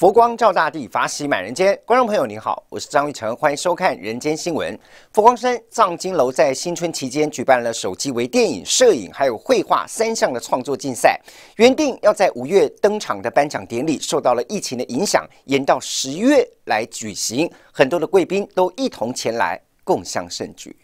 佛光照大地，法喜满人间。观众朋友，您好，我是张玉成，欢迎收看《人间新闻》。佛光山藏经楼在新春期间举办了手机、微电影、摄影还有绘画三项的创作竞赛，原定要在五月登场的颁奖典礼，受到了疫情的影响，延到十月来举行。很多的贵宾都一同前来共襄盛举。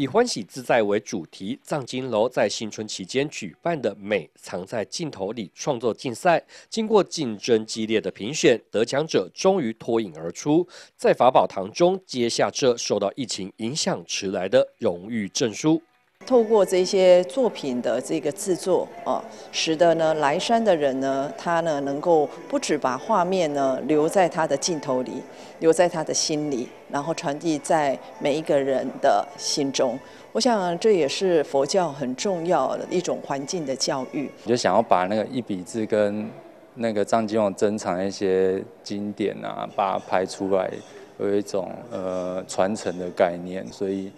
以欢喜自在为主题，藏经楼在新春期间举办的“美藏在镜头里”创作竞赛，经过竞争激烈的评选，得奖者终于脱颖而出，在法宝堂中接下这受到疫情影响迟来的荣誉证书。透过这些作品的这个制作，哦，使得呢来山的人呢，他呢能够不止把画面呢留在他的镜头里，留在他的心里，然后传递在每一个人的心中。我想这也是佛教很重要的一种环境的教育。就想要把那个一笔字跟那个藏经网珍藏一些经典啊，把它拍出来，有一种呃传承的概念，所以。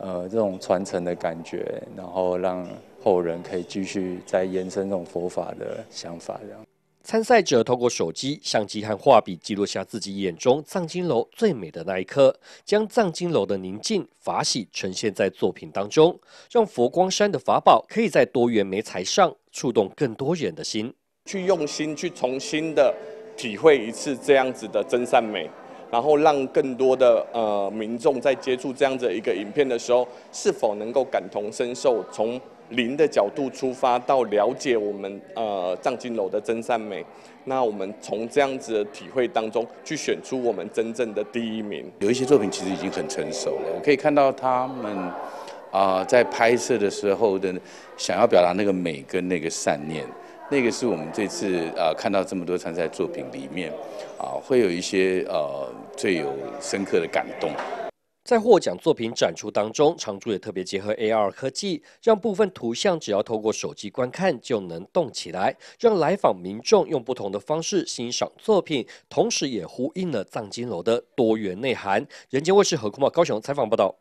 呃，这种传承的感觉，然后让后人可以继续再延伸这种佛法的想法，这样。参赛者透过手机、相机和画笔记录下自己眼中藏经楼最美的那一刻，将藏经楼的宁静、法喜呈现在作品当中，让佛光山的法宝可以在多元媒材上触动更多人的心，去用心去重新的体会一次这样子的真善美。然后让更多的呃民众在接触这样子一个影片的时候，是否能够感同身受，从零的角度出发，到了解我们呃藏经楼的真善美。那我们从这样子的体会当中，去选出我们真正的第一名。有一些作品其实已经很成熟了，我可以看到他们啊在拍摄的时候的想要表达那个美跟那个善念。那个是我们这次呃看到这么多参赛作品里面啊，会有一些呃最有深刻的感动。在获奖作品展出当中，常驻也特别结合 AR 科技，让部分图像只要透过手机观看就能动起来，让来访民众用不同的方式欣赏作品，同时也呼应了藏经楼的多元内涵。人间卫视和空报高雄采访报道。